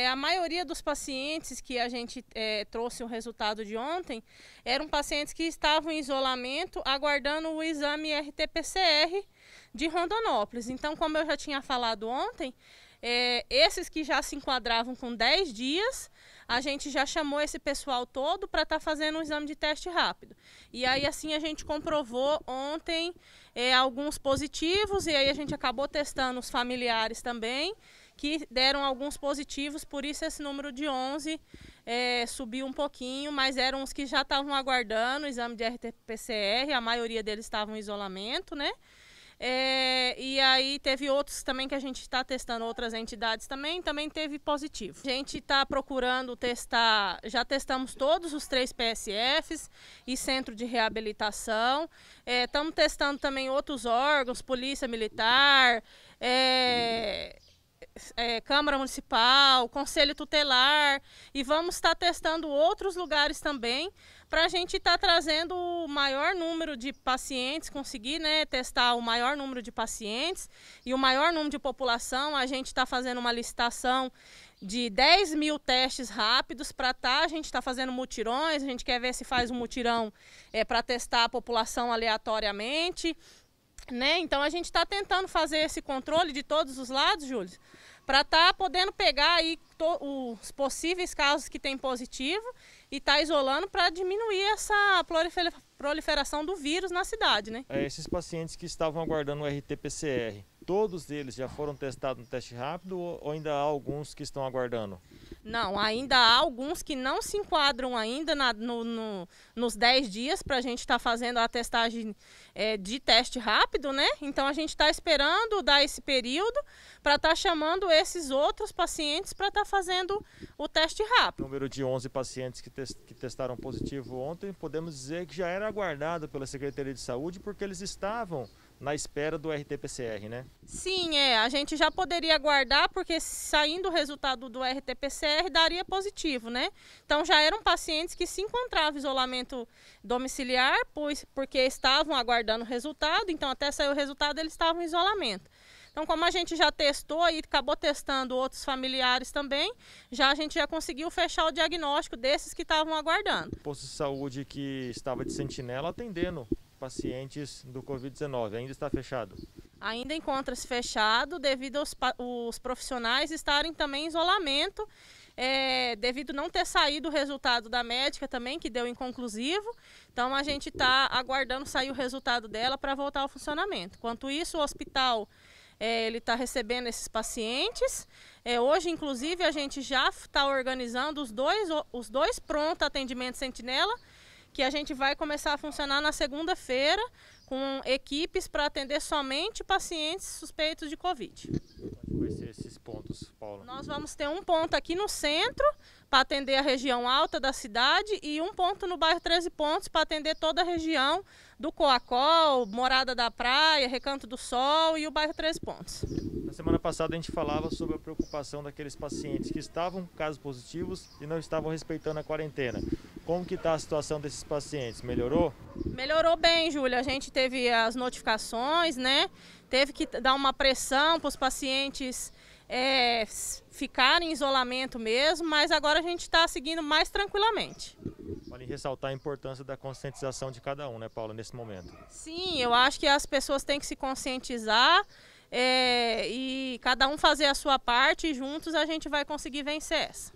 É, a maioria dos pacientes que a gente é, trouxe o resultado de ontem eram pacientes que estavam em isolamento aguardando o exame RT-PCR de Rondonópolis. Então, como eu já tinha falado ontem, é, esses que já se enquadravam com 10 dias, a gente já chamou esse pessoal todo para estar tá fazendo um exame de teste rápido. E aí, assim, a gente comprovou ontem é, alguns positivos, e aí a gente acabou testando os familiares também que deram alguns positivos, por isso esse número de 11 é, subiu um pouquinho, mas eram os que já estavam aguardando o exame de RT-PCR, a maioria deles estavam em isolamento, né? É, e aí teve outros também que a gente está testando, outras entidades também, também teve positivo. A gente está procurando testar, já testamos todos os três PSFs e centro de reabilitação. Estamos é, testando também outros órgãos, polícia militar, é, é, Câmara Municipal, Conselho Tutelar e vamos estar tá testando outros lugares também para a gente estar tá trazendo o maior número de pacientes, conseguir né, testar o maior número de pacientes e o maior número de população. A gente está fazendo uma licitação de 10 mil testes rápidos para estar. Tá, a gente está fazendo mutirões, a gente quer ver se faz um mutirão é, para testar a população aleatoriamente. Né? Então a gente está tentando fazer esse controle de todos os lados, Júlio, para estar tá podendo pegar aí os possíveis casos que tem positivo e estar tá isolando para diminuir essa proliferação do vírus na cidade. Né? É, esses pacientes que estavam aguardando o RT-PCR, todos eles já foram testados no teste rápido ou ainda há alguns que estão aguardando? Não, ainda há alguns que não se enquadram ainda na, no, no, nos 10 dias para a gente estar tá fazendo a testagem é, de teste rápido, né? Então a gente está esperando dar esse período para estar tá chamando esses outros pacientes para estar tá fazendo o teste rápido. O número de 11 pacientes que, te que testaram positivo ontem, podemos dizer que já era aguardado pela Secretaria de Saúde porque eles estavam na espera do RT-PCR, né? Sim, é. A gente já poderia aguardar, porque saindo o resultado do RT-PCR daria positivo, né? Então já eram pacientes que se encontravam isolamento domiciliar, pois, porque estavam aguardando o resultado, então até sair o resultado eles estavam em isolamento. Então, como a gente já testou e acabou testando outros familiares também, já a gente já conseguiu fechar o diagnóstico desses que estavam aguardando. Posto de saúde que estava de sentinela atendendo pacientes do Covid-19. Ainda está fechado? Ainda encontra-se fechado devido aos os profissionais estarem também em isolamento, é, devido não ter saído o resultado da médica também, que deu inconclusivo. Então a gente está aguardando sair o resultado dela para voltar ao funcionamento. Enquanto isso, o hospital é, ele está recebendo esses pacientes. É, hoje, inclusive, a gente já está organizando os dois, os dois pronto atendimento sentinela que a gente vai começar a funcionar na segunda-feira com equipes para atender somente pacientes suspeitos de Covid. Vai ser esses pontos, Paula? Nós vamos ter um ponto aqui no centro para atender a região alta da cidade e um ponto no bairro 13 Pontos para atender toda a região do Coacol, Morada da Praia, Recanto do Sol e o bairro 13 Pontos. Na semana passada a gente falava sobre a preocupação daqueles pacientes que estavam casos positivos e não estavam respeitando a quarentena. Como que está a situação desses pacientes? Melhorou? Melhorou bem, Júlia. A gente teve as notificações, né? Teve que dar uma pressão para os pacientes é, ficarem em isolamento mesmo, mas agora a gente está seguindo mais tranquilamente. Podem ressaltar a importância da conscientização de cada um, né, Paulo, nesse momento. Sim, eu acho que as pessoas têm que se conscientizar é, e cada um fazer a sua parte e juntos a gente vai conseguir vencer essa.